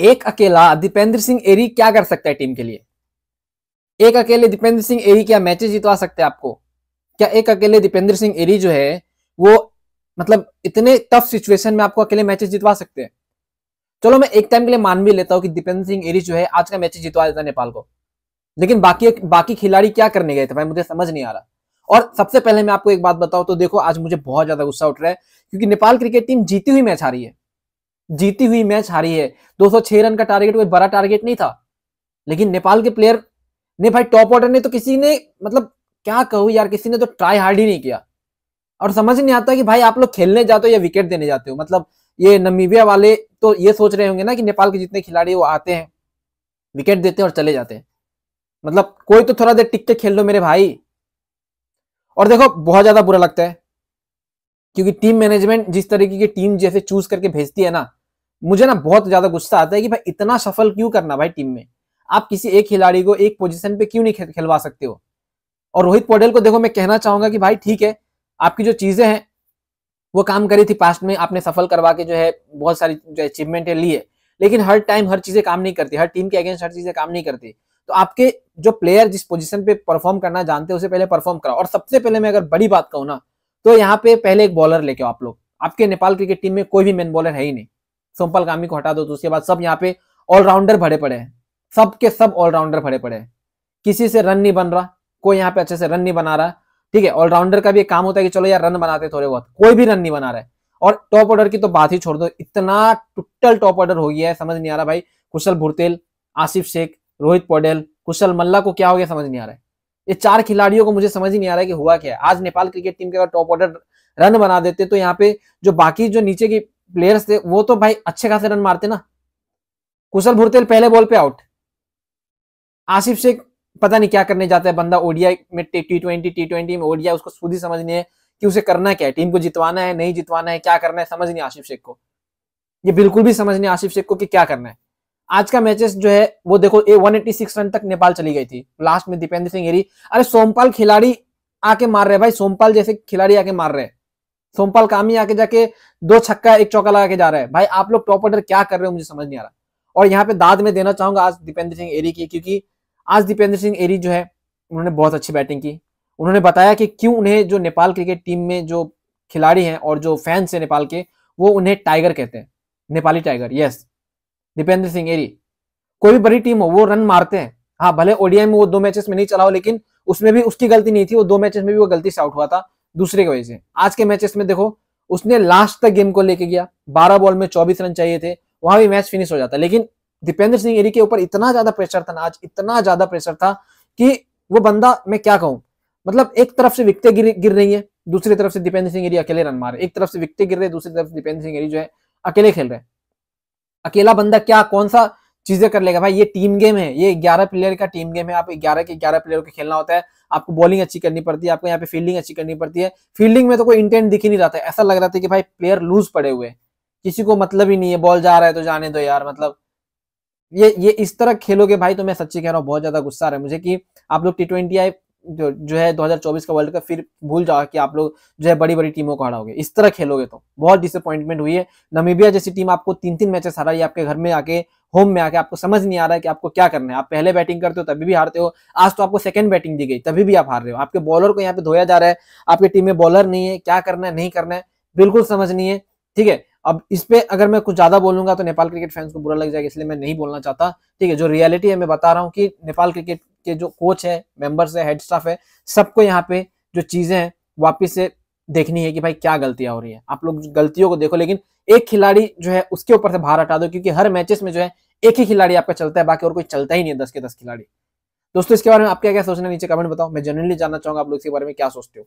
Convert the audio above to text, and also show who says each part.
Speaker 1: एक अकेला दीपेंद्र सिंह एरी क्या कर सकता है टीम के लिए एक अकेले दीपेंद्र सिंह एरी क्या मैचेस जितवा सकते हैं आपको क्या एक अकेले दीपेंद्र सिंह एरी जो है वो मतलब इतने टफ सिचुएशन में आपको अकेले मैचेस जितवा सकते हैं चलो मैं एक टाइम के लिए मान भी लेता हूँ कि दीपेंद्र सिंह एरी जो है आज का मैच जितवा देता नेपाल को लेकिन बाकी बाकी खिलाड़ी क्या करने गए थे भाई मुझे समझ नहीं आ रहा और सबसे पहले मैं आपको एक बात बताऊं तो देखो आज मुझे बहुत ज्यादा गुस्सा उठ रहा है क्योंकि नेपाल क्रिकेट टीम जीती हुई मैच आ रही है जीती हुई मैच हारी है 206 रन का टारगेट कोई बड़ा टारगेट नहीं था लेकिन नेपाल के प्लेयर ने भाई टॉप ऑर्डर ने तो किसी ने मतलब क्या कहूँ यार किसी ने तो ट्राई हार्ड ही नहीं किया और समझ नहीं आता कि भाई आप लोग खेलने जाते हो या विकेट देने जाते हो मतलब ये नमीबिया वाले तो ये सोच रहे होंगे ना कि नेपाल के जितने खिलाड़ी वो आते हैं विकेट देते हैं और चले जाते हैं मतलब कोई तो थोड़ा देर टिक के खेल लो मेरे भाई और देखो बहुत ज्यादा बुरा लगता है क्योंकि टीम मैनेजमेंट जिस तरीके की टीम जैसे चूज करके भेजती है ना मुझे ना बहुत ज्यादा गुस्सा आता है कि भाई इतना सफल क्यों करना भाई टीम में आप किसी एक खिलाड़ी को एक पोजिशन पे क्यों नहीं खेलवा सकते हो और रोहित पोडेल को देखो मैं कहना चाहूंगा कि भाई ठीक है आपकी जो चीजें हैं वो काम करी थी पास्ट में आपने सफल करवा के जो है बहुत सारी जो अचीवमेंट है ली है लेकिन हर टाइम हर चीजें काम नहीं करती हर टीम के अगेंस्ट हर चीजें काम नहीं करती तो आपके जो प्लेयर जिस पोजीशन पे परफॉर्म करना जानते हैं उसे पहले परफॉर्म कराओ और सबसे पहले मैं अगर बड़ी बात कहूँ ना तो यहाँ पे पहले एक बॉलर लेके आप लोग आपके नेपाल क्रिकेट टीम में कोई भी मेन बॉलर है ही नहीं सोमपाल कामी को हटा दो तो उसके बाद सब यहाँ पे ऑलराउंडर भरे पड़े हैं सब के सब ऑलराउंडर भरे पड़े हैं किसी से रन नहीं बन रहा कोई यहाँ पे अच्छे से रन नहीं बना रहा ठीक है ऑलराउंडर का भी एक काम होता है कि चलो यार रन बनाते थोड़े बहुत कोई भी रन नहीं बना रहा है और टॉप ऑर्डर की तो बात ही छोड़ दो इतना टोटल टॉप ऑर्डर हो गया है समझ नहीं आ रहा भाई कुशल भुरतेल आसिफ शेख रोहित पौडेल कुशल मल्ला को क्या हो गया समझ नहीं आ रहा है ये चार खिलाड़ियों को मुझे समझ ही नहीं आ रहा है कि हुआ क्या है आज नेपाल क्रिकेट टीम के अगर टॉप ऑर्डर रन बना देते तो यहाँ पे जो बाकी जो नीचे की प्लेयर्स थे वो तो भाई अच्छे खासे रन मारते ना कुशल भुरतेल पहले बॉल पे आउट आसिफ शेख पता नहीं क्या करने जाता है बंदा ओडीआई में टी ट्वेंटी टी ट्वेंटी में ओडीआई उसको खुद ही समझ नहीं है कि उसे करना क्या है टीम को जितवाना है नहीं जितवाना है क्या करना है समझ नहीं आसिफ शेख को ये बिल्कुल भी समझ नहीं आसिफ शेख को कि क्या करना है आज का मैचेस जो है वो देखो ए 186 रन तक नेपाल चली गई थी लास्ट में दीपेंद्र सिंह एरी अरे सोमपाल खिलाड़ी आके मार रहे भाई सोमपाल जैसे खिलाड़ी आके मार रहे हैं सोमपाल कामी आके जाके दो छक्का एक चौका लगा के जा रहा है भाई आप लोग टॉप ऑर्डर क्या कर रहे हो मुझे समझ नहीं आ रहा और यहाँ पे दाद में देना चाहूंगा आज दीपेंद्र सिंह एरी की क्योंकि आज दीपेंद्र सिंह एरी जो है उन्होंने बहुत अच्छी बैटिंग की उन्होंने बताया कि क्यों उन्हें जो नेपाल क्रिकेट टीम में जो खिलाड़ी हैं और जो फैंस हैं नेपाल के वो उन्हें टाइगर कहते हैं नेपाली टाइगर यस दीपेंद्र सिंह एरी कोई भी बड़ी टीम हो वो रन मारते हैं हाँ भले ओडीआई में वो दो मैचेस में नहीं चला हो लेकिन उसमें भी उसकी गलती नहीं थी वो दो मैचेस में भी वो गलती से आउट हुआ था दूसरे की वजह से आज के मैचेस में देखो उसने लास्ट तक गेम को लेके गया बारह बॉल में चौबीस रन चाहिए थे वहां भी मैच फिनिश हो जाता लेकिन दीपेंद्र सिंह एरी के ऊपर इतना ज्यादा प्रेशर था ना आज इतना ज्यादा प्रेशर था कि वो बंदा मैं क्या कहूं मतलब एक तरफ से विकते गिर गिर रही है दूसरी तरफ से दीपेंद्र सिंह एरी अकेले रन मारे एक तरफ से विकते गिर रहे दूसरी तरफ से दीपेंद्र सिंह एरी जो है अकेले खेल रहे अकेला बंदा क्या कौन सा चीजें कर लेगा भाई ये टीम गेम है ये ग्यारह प्लेयर का टीम गेम है आप ग्यारह के ग्यारह प्लेयर को खेलना होता है आपको बॉलिंग अच्छी करनी पड़ती है आपको यहाँ पे फील्डिंग अच्छी करनी पड़ती है फील्डिंग में तो कोई इंटेंट दिख ही नहीं रहा था ऐसा लग रहा था कि भाई प्लेयर लूज पड़े हुए किसी को मतलब ही नहीं है बॉल जा रहा है तो जाने दो यार मतलब ये ये इस तरह खेलोगे भाई तो मैं सच्ची कह रहा हूँ बहुत ज्यादा गुस्सा आ रहा है मुझे कि आप लोग टी ट्वेंटी आई जो जो है 2024 का वर्ल्ड कप फिर भूल जाओ कि आप लोग जो है बड़ी बड़ी टीमों को हराओगे इस तरह खेलोगे तो बहुत डिसअपॉइंटमेंट हुई है नमीबिया जैसी टीम आपको तीन तीन मैचेस हरा रही है आपके घर में आके होम में आके आपको समझ नहीं आ रहा है कि आपको क्या करना है आप पहले बैटिंग करते हो तभी भी हारते हो आज तो आपको सेकंड बैटिंग दी गई तभी भी आप हार रहे हो आपके बॉलर को यहाँ पे धोया जा रहा है आपकी टीम में बॉलर नहीं है क्या करना है नहीं करना है बिल्कुल समझ नहीं है ठीक है अब इस पे अगर मैं कुछ ज्यादा बोलूंगा तो नेपाल क्रिकेट फैंस को बुरा लग जाएगा इसलिए मैं नहीं बोलना चाहता ठीक है जो रियलिटी है मैं बता रहा हूँ कि नेपाल क्रिकेट के जो कोच है मेंबर्स है हेड स्टाफ है सबको यहाँ पे जो चीज़ें हैं वापिस से देखनी है कि भाई क्या गलतियां हो रही है आप लोग गलतियों को देखो लेकिन एक खिलाड़ी जो है उसके ऊपर से भार हटा दो क्योंकि हर मैचेस में जो है एक ही खिलाड़ी आपका चलता है बाकी और कोई चलता ही नहीं है दस के दस खिलाड़ी दोस्तों इसके बारे में आप क्या क्या सोचना नीचे कमेंट बताओ मैं जनरली जानना चाहूंगा आप लोग इसके बारे में क्या सोचते हो